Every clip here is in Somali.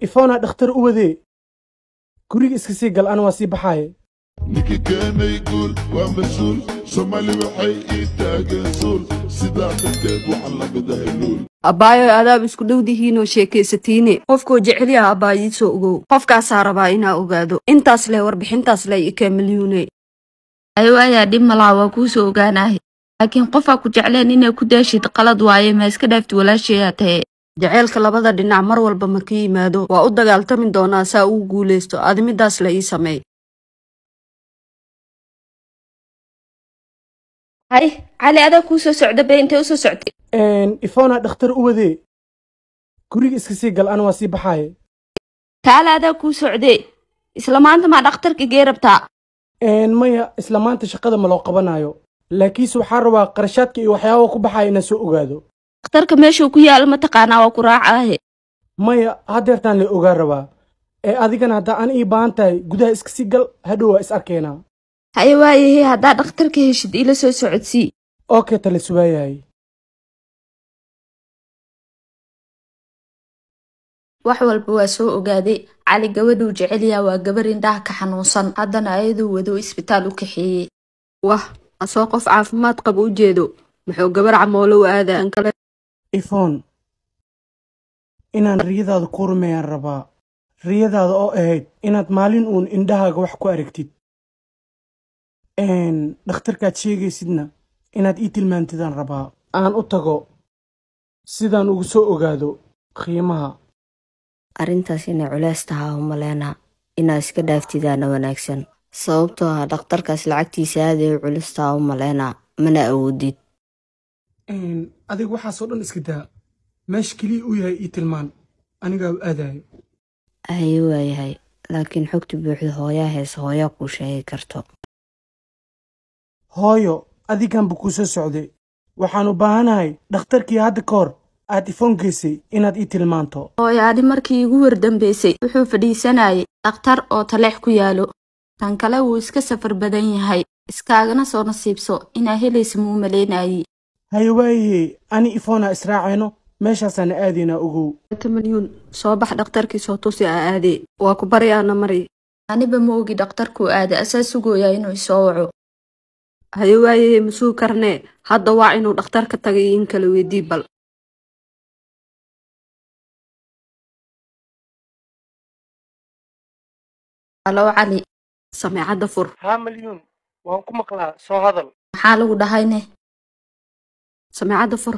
ifona dhakhtar u wadee guriga iska sii gal an waa sii baxaaye ninka keenay guul waa mas-uul soomaali waxay ii taageen suul sidaa darteed waxaa lamidahay luul abbaayo adaab isku dhowdihiinoo sheekaysatiine qofkoo jecelyaha yaha abbaayiisoo ogow qofkaasaa rabaa inaa ogaado intaas leh warbixintaas leh ikaamilyuune milyuune ayaa dhib malaa waa kuu soo ogaanaah laakiin qofaa ku jecleen inay ku daashid qalad waaye ma iska dhaafti walaasheeyaa tahe jaceylka labada dhinac mar walba ma ka yimaado waa u dagaaltami doonaa saa uu guulaysto adimidaas la ii sameey hay cali adaa kuusoo socda bay intay usoo soctay ifona dhakhtar u wadee guriga iska sii gal ana waa sii baxaaye kaala adaa kuu socdee isla maanta maa dhakhtarka gee rabtaa maya isla maanta shaqada ma loo qabanaayo laakiinse waxaa rabaa qarashaadka iyo waxyaaba ku baxaaya inaan soo ogaado dhakhtarka meeshuu ku yaal mataqaanaa waa ku raacaahe maya haddeertaan la ogaa rabaa ee adigana haddaa aan ii baahan tahay gudaha iska sii gal hadhow waa is arkeenaa haye waayahe haddaa dhakhtarka heshid iila soo socodsii oo kee tale subaayahay wax walba waa soo ogaaday cali gabadhuu jecelyaa waa gabar indhaha ka xanuunsan haddana ayaduu wado isbitaal u kaxeeyey wah asoo qof caafimaad qaba u jeedo muxuu gabar camoolo u aadaa iphone inaan riyadaada ku rumeeyaan rabaa riyadaada oo ahayd inaad maalin uun indhahaaga wax ku aragtid dhakhtarkaad sheegaysidna inaad ii tilmaantidaan rabaa aan u tago sidaan ugu soo ogaado qiimaha arrintaas inay culays tahaa uma leenaha inaad iska dhaaftidaana wanaagsan sababtoo ah dhakhtarkaas lacagtiisa aaday u culustaha uma leenaa mana awoodid adiga waxaasoo dhan iska daa meesha keliya uu yahay ii tilmaan anigaa u aadayo haye waayahay laakiin xogta buuxda hooyaa heese hooyaa kuu sheegi karto hooyo adiganba kuu soo socday waxaan u baahanahay dhakhtarkii hadda ka hor aad ifoon geysay inaad ii tilmaanto hooyaadhi markii igu wardambaysay wuxuu fadhiisanayay dhakhtar oo taleex ku yaalo tan kale wuu iska safar badan yahay iskaagana soo nasiibso inaa helaysa muu maleenayey hayawaaye ani ifoona israaceyno meeshaasaana aadaynaa ogow malyuun soo bax dhakhtarkii soo tusi a aadee waa ku bari aana mari aniba ma ogi dhakhtarkuu aada asaa sugooyaa inuu isoo waco hayawaayeye masuug karnee hadda waa inuu dhakhtarka tagay in kala weydii bal alo cali sameecadda fur haa malyuun waan ku maqlaa soo hadal maxaa lagu dhahayne Sameecadda fur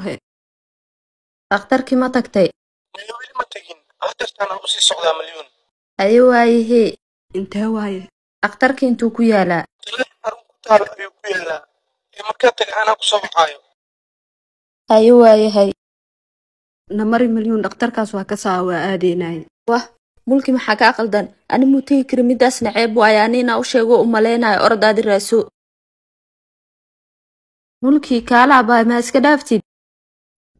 Dhakhtarkii ma tagtay? Maya weli ma tegin Hadeertaanaan u sii socdaa milyuun. Hade waayehee. Intee waaye? Dhakhtarkii intuu ku yaalaa? Talaad ku taal ayuu ku yaalaa. Ee markaa taga anaa ku soo baxaayo. Haye waayahay. namari milyuun dhakhtarkaas waa ka saa waa aadeenaye wah mulki maxaa kaa qaldan ani muu tegi kari midaasna ceeb waaye anina u sheego u malaynayo orodaadi raaso mulkii kaala baa ma iska dhaaftid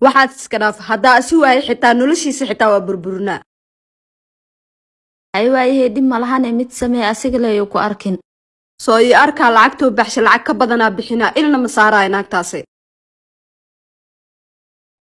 waxaad iska dhaaf haddaa isi waaye xitaa noloshiisa xitaa waa burburinaa hay waayahee dhib malahane mid samee asiga leeyo ku arkin soo ii arkaa lacagtoo baxsha lacag ka badanaa bixinaa ilna ma saaraya naagtaase